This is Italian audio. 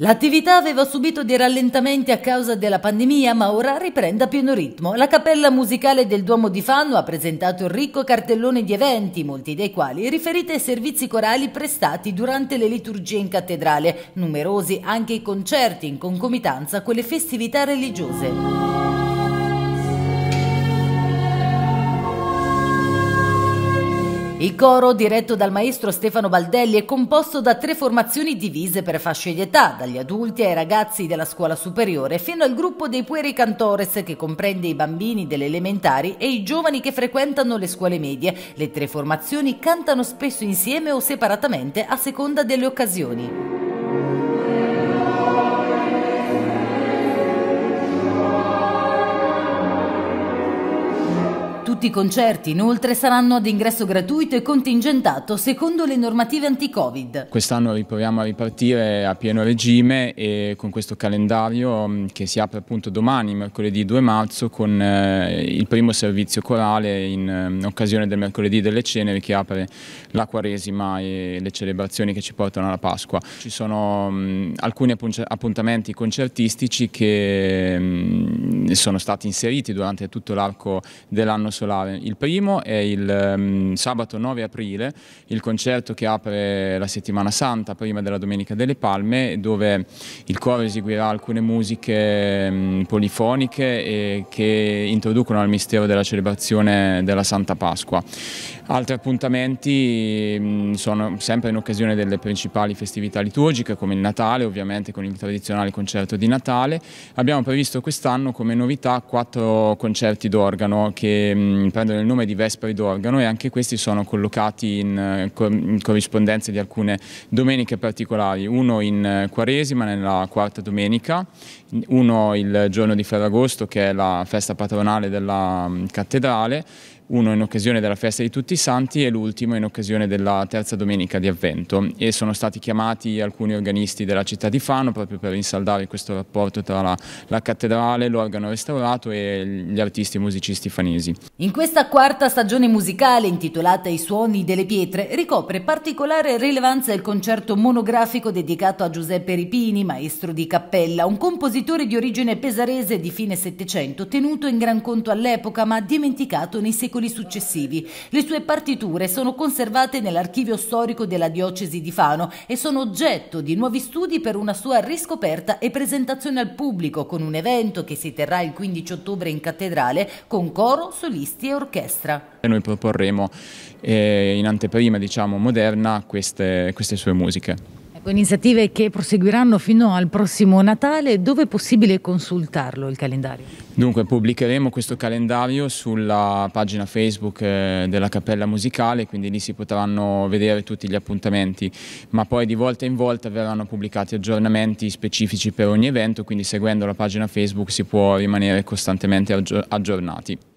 L'attività aveva subito dei rallentamenti a causa della pandemia, ma ora riprende a pieno ritmo. La cappella musicale del Duomo di Fanno ha presentato un ricco cartellone di eventi, molti dei quali riferiti ai servizi corali prestati durante le liturgie in cattedrale, numerosi anche i concerti in concomitanza con le festività religiose. Il coro, diretto dal maestro Stefano Baldelli, è composto da tre formazioni divise per fasce di età, dagli adulti ai ragazzi della scuola superiore, fino al gruppo dei Pueri Cantores, che comprende i bambini delle elementari e i giovani che frequentano le scuole medie. Le tre formazioni cantano spesso insieme o separatamente a seconda delle occasioni. Tutti i concerti inoltre saranno ad ingresso gratuito e contingentato secondo le normative anti-Covid. Quest'anno riproviamo a ripartire a pieno regime e con questo calendario mm, che si apre appunto domani, mercoledì 2 marzo, con eh, il primo servizio corale in mm, occasione del mercoledì delle ceneri che apre la Quaresima e le celebrazioni che ci portano alla Pasqua. Ci sono mm, alcuni appuntamenti concertistici che sono stati inseriti durante tutto l'arco dell'anno solare particolare. Il primo è il um, sabato 9 aprile, il concerto che apre la settimana santa prima della Domenica delle Palme, dove il coro eseguirà alcune musiche um, polifoniche che introducono al mistero della celebrazione della Santa Pasqua. Altri appuntamenti um, sono sempre in occasione delle principali festività liturgiche, come il Natale, ovviamente con il tradizionale concerto di Natale. Abbiamo previsto quest'anno come novità quattro concerti d'organo che Ehm, prendono il nome di Vespri d'Organo e anche questi sono collocati in, eh, in corrispondenza di alcune domeniche particolari, uno in eh, Quaresima nella quarta domenica, uno il giorno di Ferragosto che è la festa patronale della mm, cattedrale uno in occasione della festa di tutti i santi e l'ultimo in occasione della terza domenica di avvento e sono stati chiamati alcuni organisti della città di Fano proprio per insaldare questo rapporto tra la, la cattedrale, l'organo restaurato e gli artisti e musicisti fanesi. In questa quarta stagione musicale intitolata I suoni delle pietre ricopre particolare rilevanza il concerto monografico dedicato a Giuseppe Ripini, maestro di cappella, un compositore di origine pesarese di fine Settecento tenuto in gran conto all'epoca ma dimenticato nei secoli secoli successivi. Le sue partiture sono conservate nell'archivio storico della diocesi di Fano e sono oggetto di nuovi studi per una sua riscoperta e presentazione al pubblico con un evento che si terrà il 15 ottobre in cattedrale con coro, solisti e orchestra. noi proporremo eh, in anteprima diciamo, moderna queste, queste sue musiche. Iniziative che proseguiranno fino al prossimo Natale, dove è possibile consultarlo il calendario? Dunque pubblicheremo questo calendario sulla pagina Facebook eh, della Cappella Musicale, quindi lì si potranno vedere tutti gli appuntamenti, ma poi di volta in volta verranno pubblicati aggiornamenti specifici per ogni evento, quindi seguendo la pagina Facebook si può rimanere costantemente aggiornati.